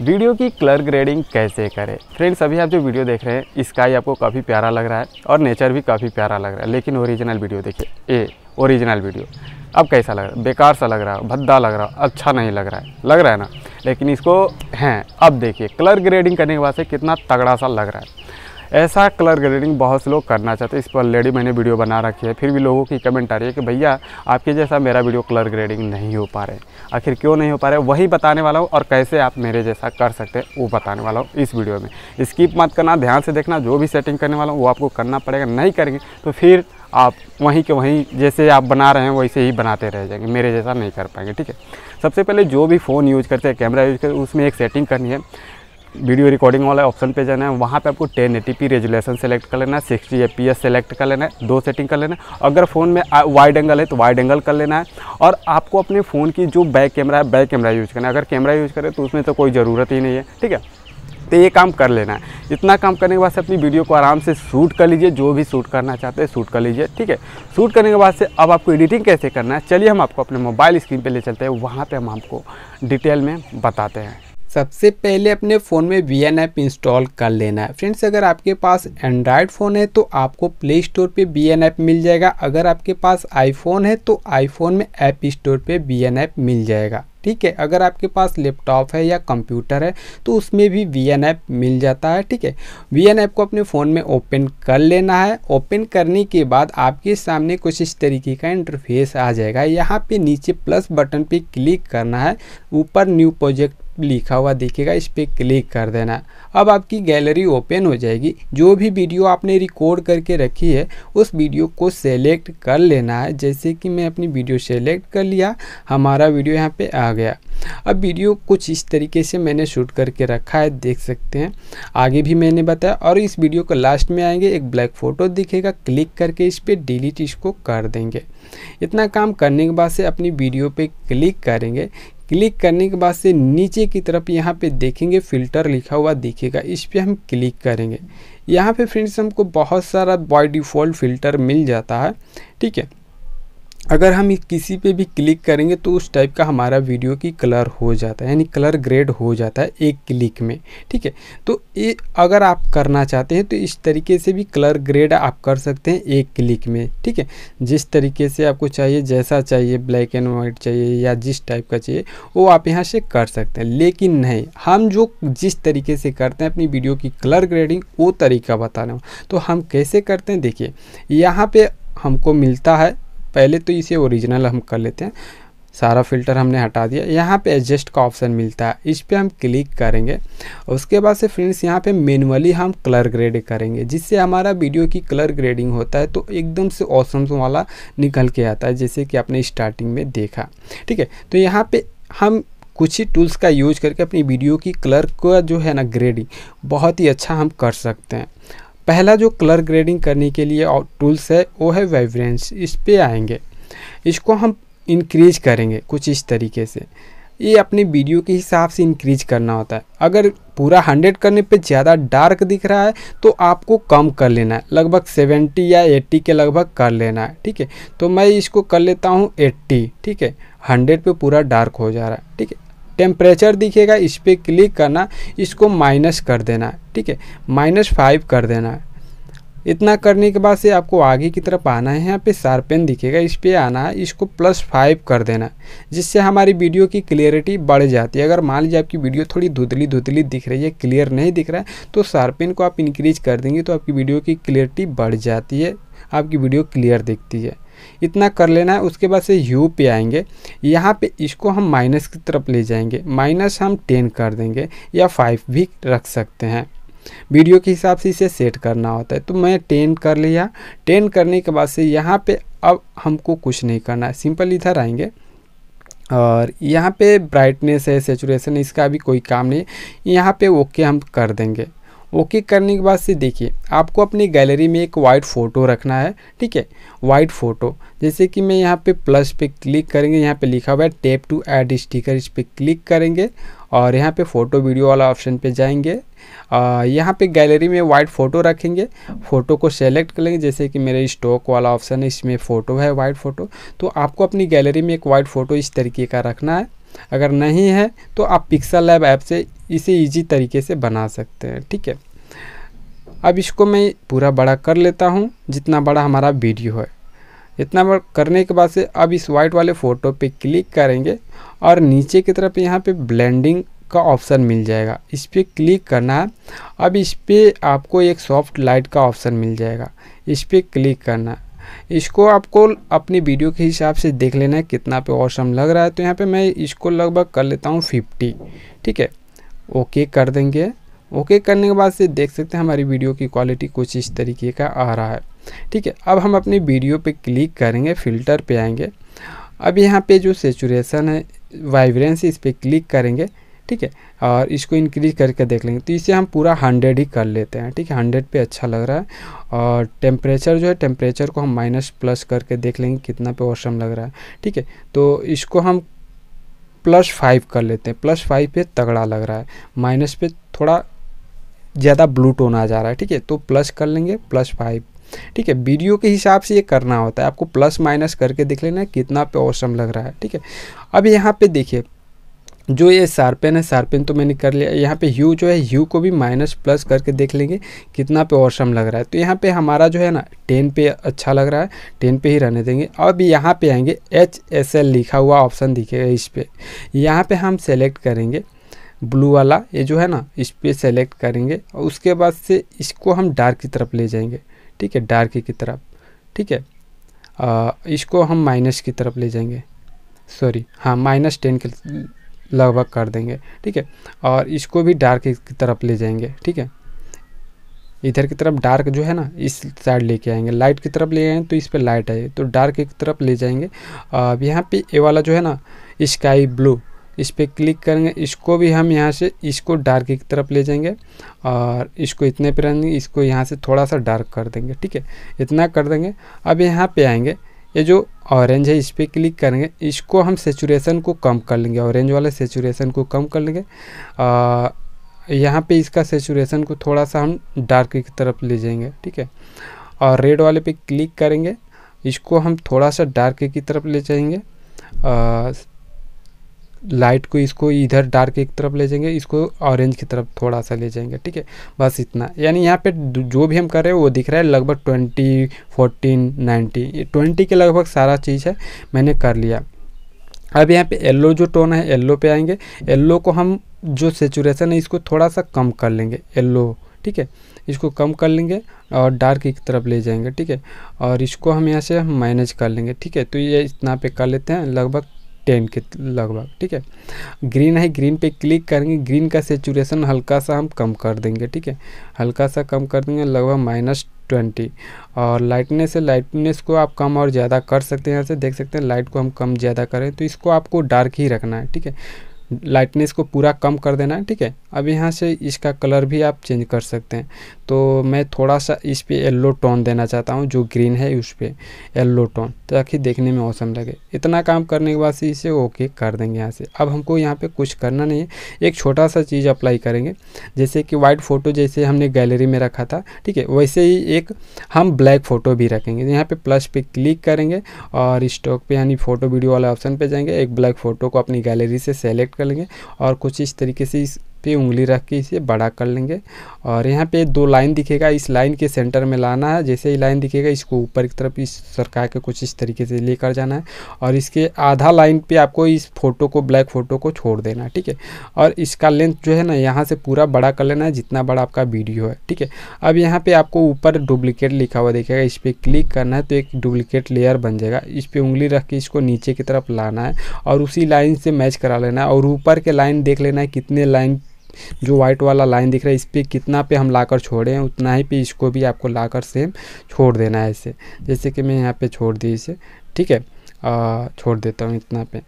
video की colour grading कैसे करें फ्रेंड्स अभी आप जो वीडियो देख रहे हैं स्काई आपको काफ़ी प्यारा लग रहा है और नेचर भी काफ़ी प्यारा लग रहा है लेकिन ओरिजिनल वीडियो देखिए ए ओरिजिनल वीडियो अब कैसा लग रहा है बेकार सा लग रहा है भद्दा लग रहा है अच्छा नहीं लग रहा है लग रहा है ना लेकिन इसको हैं अब देखिए कलर ग्रेडिंग करने के बाद से कितना तगड़ा सा लग रहा है ऐसा कलर ग्रेडिंग बहुत से लोग करना चाहते हैं इस पर ऑलरेडी मैंने वीडियो बना रखी है फिर भी लोगों की कमेंट आ रही है कि भैया आपके जैसा मेरा वीडियो कलर ग्रेडिंग नहीं हो पा रहे आखिर क्यों नहीं हो पा रहे वही बताने वाला हूँ और कैसे आप मेरे जैसा कर सकते हैं वो बताने वाला हूँ इस वीडियो में स्किप मत करना ध्यान से देखना जो भी सेटिंग करने वाला हूँ वो आपको करना पड़ेगा नहीं करेंगे तो फिर आप वहीं के वहीं जैसे आप बना रहे हैं वैसे ही बनाते रह जाएंगे मेरे जैसा नहीं कर पाएंगे ठीक है सबसे पहले जो भी फ़ोन यूज़ करते हैं कैमरा यूज़ करते हैं उसमें एक सेटिंग करनी है वीडियो रिकॉर्डिंग वाला ऑप्शन पे जाना है वहाँ पे आपको 1080p रेजुलेशन सेलेक्ट कर लेना है 60 fps सेलेक्ट कर लेना है दो सेटिंग कर लेना है अगर फ़ोन में वाइड एंगल है तो वाइड एंगल कर लेना है और आपको अपने फ़ोन की जो बैक कैमरा है बैक कैमरा यूज़ करना है अगर कैमरा यूज़ करें तो उसमें तो कोई ज़रूरत ही नहीं है ठीक है तो ये काम कर लेना है इतना काम करने के बाद से अपनी वीडियो को आराम से शूट कर लीजिए जो भी शूट करना चाहते हैं शूट कर लीजिए ठीक है शूट करने के बाद से अब आपको एडिटिंग कैसे करना है चलिए हम आपको अपने मोबाइल स्क्रीन पे ले चलते हैं वहाँ पे हम आपको डिटेल में बताते हैं सबसे पहले अपने फ़ोन में वी एन ऐप इंस्टॉल कर लेना है फ्रेंड्स अगर आपके पास एंड्रॉयड फ़ोन है तो आपको प्ले स्टोर पर वी एन ऐप मिल जाएगा अगर आपके पास आईफोन है तो आईफोन में ऐप स्टोर पर वी एन ऐप मिल जाएगा ठीक है अगर आपके पास लैपटॉप है या कंप्यूटर है तो उसमें भी वी एन ऐप मिल जाता है ठीक है वी एन ऐप को अपने फ़ोन में ओपन कर लेना है ओपन करने के बाद आपके सामने कुछ इस तरीके का इंटरफेस आ जाएगा यहाँ पे नीचे प्लस बटन पे क्लिक करना है ऊपर न्यू प्रोजेक्ट लिखा हुआ दिखेगा इस पर क्लिक कर देना अब आपकी गैलरी ओपन हो जाएगी जो भी वीडियो आपने रिकॉर्ड करके रखी है उस वीडियो को सेलेक्ट कर लेना है जैसे कि मैं अपनी वीडियो सेलेक्ट कर लिया हमारा वीडियो यहाँ पे आ रखा गया अब वीडियो कुछ इस तरीके से मैंने शूट करके रखा है देख सकते हैं आगे भी मैंने बताया और इस वीडियो को लास्ट में आएंगे एक ब्लैक फ़ोटो दिखेगा क्लिक करके इस पर डिलीट इसको कर देंगे इतना काम करने के बाद से अपनी वीडियो पर क्लिक करेंगे क्लिक करने के बाद से नीचे की तरफ यहाँ पे देखेंगे फ़िल्टर लिखा हुआ दिखेगा इस पर हम क्लिक करेंगे यहाँ पे फ्रेंड्स हमको बहुत सारा बॉय डिफ़ॉल्ट फ़िल्टर मिल जाता है ठीक है अगर हम किसी पे भी क्लिक करेंगे तो उस टाइप का हमारा वीडियो की कलर हो जाता है यानी कलर ग्रेड हो जाता है एक क्लिक में ठीक है तो ये अगर आप करना चाहते हैं तो इस तरीके से भी कलर ग्रेड आप कर सकते हैं एक क्लिक में ठीक है जिस तरीके से आपको चाहिए जैसा चाहिए ब्लैक एंड वाइट चाहिए या जिस टाइप का चाहिए वो आप यहाँ से कर सकते हैं लेकिन नहीं हम जो जिस तरीके से करते हैं अपनी वीडियो की कलर ग्रेडिंग वो तरीका बता रहे तो हम कैसे करते हैं देखिए यहाँ पर हमको मिलता है पहले तो इसे ओरिजिनल हम कर लेते हैं सारा फिल्टर हमने हटा दिया यहाँ पे एडजस्ट का ऑप्शन मिलता है इस पर हम क्लिक करेंगे उसके बाद से फ्रेंड्स यहाँ पे मैनुअली हम कलर ग्रेड करेंगे जिससे हमारा वीडियो की कलर ग्रेडिंग होता है तो एकदम से ऑसम वाला निकल के आता है जैसे कि आपने स्टार्टिंग में देखा ठीक है तो यहाँ पर हम कुछ ही टूल्स का यूज करके अपनी वीडियो की कलर का जो है ना ग्रेडिंग बहुत ही अच्छा हम कर सकते हैं पहला जो कलर ग्रेडिंग करने के लिए टूल्स है वो है वाइब्रेंस इस पर आएंगे इसको हम इंक्रीज करेंगे कुछ इस तरीके से ये अपने वीडियो के हिसाब से इंक्रीज करना होता है अगर पूरा हंड्रेड करने पे ज़्यादा डार्क दिख रहा है तो आपको कम कर लेना है लगभग सेवेंटी या एट्टी के लगभग कर लेना है ठीक है तो मैं इसको कर लेता हूँ एट्टी ठीक है हंड्रेड पे पूरा डार्क हो जा रहा है ठीक है टेम्परेचर दिखेगा इस पर क्लिक करना इसको माइनस कर देना ठीक है माइनस फाइव कर देना इतना करने के बाद से आपको आगे की तरफ आना है यहाँ पे शार्पेन दिखेगा इस पर आना है इसको प्लस फाइव कर देना जिससे हमारी वीडियो की क्लियरिटी बढ़ जाती है अगर मान लीजिए आपकी वीडियो थोड़ी धुतली धुतली दिख रही है क्लियर नहीं दिख रहा है तो शार्पेन को आप इंक्रीज कर देंगे तो आपकी वीडियो की क्लियरिटी बढ़ जाती है आपकी वीडियो क्लियर दिखती है इतना कर लेना है उसके बाद से यू पे आएंगे यहाँ पे इसको हम माइनस की तरफ ले जाएंगे माइनस हम टेन कर देंगे या फाइव भी रख सकते हैं वीडियो के हिसाब से इसे सेट करना होता है तो मैं टेन कर लिया टेन करने के बाद से यहाँ पे अब हमको कुछ नहीं करना है सिंपल इधर आएंगे और यहाँ पे ब्राइटनेस है सेचुरेशन इसका भी कोई काम नहीं यहाँ पे ओके हम कर देंगे ओके करने के बाद से देखिए आपको अपनी गैलरी में एक वाइट फ़ोटो रखना है ठीक है वाइट फ़ोटो जैसे कि मैं यहाँ पे प्लस पे क्लिक करेंगे यहाँ पे लिखा हुआ है टेप टू ऐड स्टिकर इस पर क्लिक करेंगे और यहाँ पे फ़ोटो वीडियो वाला ऑप्शन पे जाएंगे यहाँ पे गैलरी में वाइट फ़ोटो रखेंगे फ़ोटो को सेलेक्ट करेंगे जैसे कि मेरे स्टॉक वाला ऑप्शन है इसमें फ़ोटो है वाइट फ़ोटो तो आपको अपनी गैलरी में एक वाइट फ़ोटो इस तरीके का रखना है अगर नहीं है तो आप पिक्सल लैब ऐप से इसे इजी तरीके से बना सकते हैं ठीक है अब इसको मैं पूरा बड़ा कर लेता हूँ जितना बड़ा हमारा वीडियो है इतना बड़ा करने के बाद से अब इस वाइट वाले फ़ोटो पे क्लिक करेंगे और नीचे की तरफ यहाँ पे ब्लेंडिंग का ऑप्शन मिल जाएगा इस पर क्लिक करना है अब इस पर आपको एक सॉफ्ट लाइट का ऑप्शन मिल जाएगा इस पर क्लिक करना है इसको आपको अपनी वीडियो के हिसाब से देख लेना है कितना पे ऑसम लग रहा है तो यहाँ पे मैं इसको लगभग कर लेता हूँ फिफ्टी ठीक है ओके कर देंगे ओके करने के बाद से देख सकते हैं हमारी वीडियो की क्वालिटी कुछ इस तरीके का आ रहा है ठीक है अब हम अपनी वीडियो पर क्लिक करेंगे फ़िल्टर पर आएंगे अब यहाँ पे जो सेचुरेशन है वाइब्रेंस इस पर क्लिक करेंगे ठीक है और इसको इंक्रीज करके देख लेंगे तो इसे हम पूरा हंड्रेड ही कर लेते हैं ठीक है हंड्रेड पे अच्छा लग रहा है और टेम्परेचर जो है टेम्परेचर को हम माइनस प्लस करके देख लेंगे कितना पे औसम लग रहा है ठीक है तो इसको हम प्लस फाइव कर लेते हैं प्लस फाइव पे तगड़ा लग रहा है माइनस पे थोड़ा ज़्यादा ब्लू टोन आ जा रहा है ठीक है तो प्लस कर लेंगे प्लस फाइव ठीक है वीडियो के हिसाब से ये करना होता है आपको प्लस माइनस करके देख लेना कितना पे औसम लग रहा है ठीक है अब यहाँ पे देखिए जो ये शार्पेन है शार्पेन तो मैंने कर लिया यहाँ पे यू जो है यू को भी माइनस प्लस करके देख लेंगे कितना पे औसम लग रहा है तो यहाँ पे हमारा जो है ना टेन पे अच्छा लग रहा है टेन पे ही रहने देंगे अब यहाँ पे आएंगे एच एस एल लिखा हुआ ऑप्शन दिखेगा इस पर यहाँ पे हम सेलेक्ट करेंगे ब्लू वाला ये जो है ना इस पर सेलेक्ट करेंगे और उसके बाद से इसको हम डार्क की तरफ ले जाएंगे ठीक है डार्क की तरफ ठीक है इसको हम माइनस की तरफ ले जाएंगे सॉरी हाँ माइनस टेन के लगभग कर देंगे ठीक है और इसको भी डार्क की तरफ ले जाएंगे ठीक है इधर की तरफ डार्क जो है ना इस साइड लेके आएंगे लाइट की तरफ ले आएंगे तो इस पर लाइट आएगी तो डार्क की तरफ ले जाएंगे अब यहाँ पे ये वाला जो है ना स्काई ब्लू इस पर क्लिक करेंगे इसको भी हम यहाँ से इसको डार्क की तरफ ले जाएंगे और इसको इतने पर इसको यहाँ से थोड़ा सा डार्क कर देंगे ठीक है इतना कर देंगे अब यहाँ पर आएंगे ये जो ऑरेंज है इस पर क्लिक करेंगे इसको हम सेचुरेशन को कम कर लेंगे ऑरेंज वाले सेचुरेशन को कम कर लेंगे यहाँ पे इसका सेचुरेशन को थोड़ा सा हम डार्क की तरफ ले जाएंगे ठीक है और रेड वाले पे क्लिक करेंगे इसको हम थोड़ा सा डार्क की तरफ ले जाएंगे लाइट को इसको इधर डार्क एक तरफ ले जाएंगे इसको ऑरेंज की तरफ थोड़ा सा ले जाएंगे ठीक है बस इतना यानी यहाँ पे जो भी हम कर रहे हैं वो दिख रहा है लगभग ट्वेंटी फोर्टीन नाइन्टी ट्वेंटी के लगभग सारा चीज़ है मैंने कर लिया अब यहाँ पे येल्लो जो टोन है येल्लो पे आएंगे येल्लो को हम जो सेचुरेशन है इसको थोड़ा सा कम कर लेंगे येल्लो ठीक है इसको कम कर लेंगे और डार्क की तरफ ले जाएंगे ठीक है और इसको हम यहाँ से मैनेज कर लेंगे ठीक है तो ये इतना पे कर लेते हैं लगभग टेन के लगभग ठीक है ग्रीन है ग्रीन पे क्लिक करेंगे ग्रीन का सेचुरेशन हल्का सा हम कम कर देंगे ठीक है हल्का सा कम कर देंगे लगभग माइनस ट्वेंटी और लाइटनेस से लाइटनेस को आप कम और ज़्यादा कर सकते हैं यहाँ से देख सकते हैं लाइट को हम कम ज़्यादा करें तो इसको आपको डार्क ही रखना है ठीक है लाइटनेस को पूरा कम कर देना है ठीक है अब यहाँ से इसका कलर भी आप चेंज कर सकते हैं तो मैं थोड़ा सा इस पर येल्लो टोन देना चाहता हूँ जो ग्रीन है उस पर येल्लो टोन ताकि देखने में औसम लगे इतना काम करने के बाद इसे ओके कर देंगे यहाँ से अब हमको यहाँ पे कुछ करना नहीं है एक छोटा सा चीज़ अप्लाई करेंगे जैसे कि वाइट फ़ोटो जैसे हमने गैलरी में रखा था ठीक है वैसे ही एक हम ब्लैक फ़ोटो भी रखेंगे यहाँ पर प्लस पे क्लिक करेंगे और स्टॉक पर यानी फ़ोटो वीडियो वाले ऑप्शन पर जाएंगे एक ब्लैक फ़ोटो को अपनी गैलरी से सेलेक्ट कर लेंगे और कुछ इस तरीके से इस पे उंगली रख के इसे बड़ा कर लेंगे और यहाँ पे दो लाइन दिखेगा इस लाइन के सेंटर में लाना है जैसे ही लाइन दिखेगा इसको ऊपर की तरफ इस सरकार के कुछ इस तरीके से लेकर जाना है और इसके आधा लाइन पे आपको इस फोटो को ब्लैक फोटो को छोड़ देना है ठीक है और इसका लेंथ जो है ना यहाँ से पूरा बड़ा कर लेना है जितना बड़ा आपका वीडियो है ठीक है अब यहाँ पर आपको ऊपर डुप्लीकेट लिखा हुआ देखेगा इस पर क्लिक करना है तो एक डुप्लीकेट लेयर बन जाएगा इस पर उंगली रख के इसको नीचे की तरफ लाना है और उसी लाइन से मैच करा लेना है और ऊपर के लाइन देख लेना है कितने लाइन जो वाइट वाला लाइन दिख रहा है इस पर कितना पे हम लाकर छोड़े हैं उतना ही पे इसको भी आपको लाकर सेम छोड़ देना है इसे जैसे कि मैं यहाँ पे छोड़ दी इसे ठीक है आ, छोड़ देता हूँ इतना पे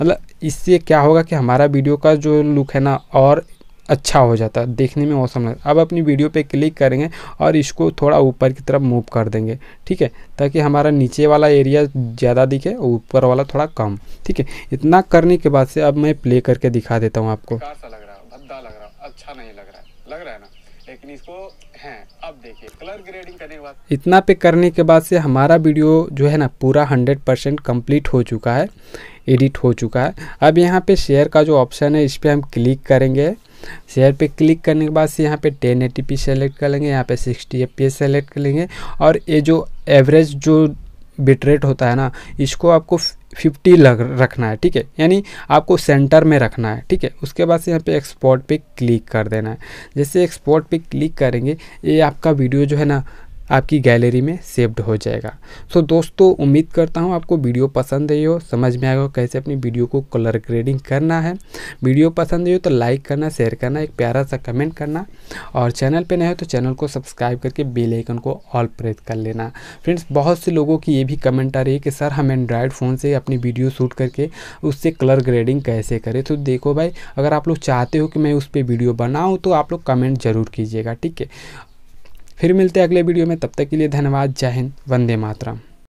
मतलब इससे क्या होगा कि हमारा वीडियो का जो लुक है ना और अच्छा हो जाता है देखने में मौसम लगता अब अपनी वीडियो पे क्लिक करेंगे और इसको थोड़ा ऊपर की तरफ मूव कर देंगे ठीक है ताकि हमारा नीचे वाला एरिया ज़्यादा दिखे और ऊपर वाला थोड़ा कम ठीक है इतना करने के बाद से अब मैं प्ले करके दिखा देता हूँ आपको अच्छा नहीं लग रहा है लग रहा है ना लेकिन इसको हैं अब देखिए कलर ग्रेडिंग करने के बाद इतना पे करने के बाद से हमारा वीडियो जो है ना पूरा हंड्रेड परसेंट कम्प्लीट हो चुका है एडिट हो चुका है अब यहाँ पे शेयर का जो ऑप्शन है इस पर हम क्लिक करेंगे शेयर पे क्लिक करने के बाद से यहाँ पे 1080p सेलेक्ट कर लेंगे यहाँ पे पी एस सेलेक्ट कर लेंगे और ये जो एवरेज जो बिटरेट होता है ना इसको आपको फिफ्टी लग रखना है ठीक है यानी आपको सेंटर में रखना है ठीक है उसके बाद से यहाँ पे एक्सपोर्ट पे क्लिक कर देना है जैसे एक्सपोर्ट पे क्लिक करेंगे ये आपका वीडियो जो है ना आपकी गैलरी में सेव्ड हो जाएगा सो so, दोस्तों उम्मीद करता हूँ आपको वीडियो पसंद आई हो समझ में आएगा कैसे अपनी वीडियो को कलर ग्रेडिंग करना है वीडियो पसंद आई हो तो लाइक करना शेयर करना एक प्यारा सा कमेंट करना और चैनल पे नए हो तो चैनल को सब्सक्राइब करके बेल आइकन को ऑल प्रेस कर लेना फ्रेंड्स बहुत से लोगों की ये भी कमेंट आ रही है कि सर हम एंड्रॉयड फ़ोन से अपनी वीडियो शूट करके उससे कलर ग्रेडिंग कैसे करें तो देखो भाई अगर आप लोग चाहते हो कि मैं उस पर वीडियो बनाऊँ तो आप लोग कमेंट ज़रूर कीजिएगा ठीक है फिर मिलते हैं अगले वीडियो में तब तक के लिए धन्यवाद जय हिंद वंदे मातरम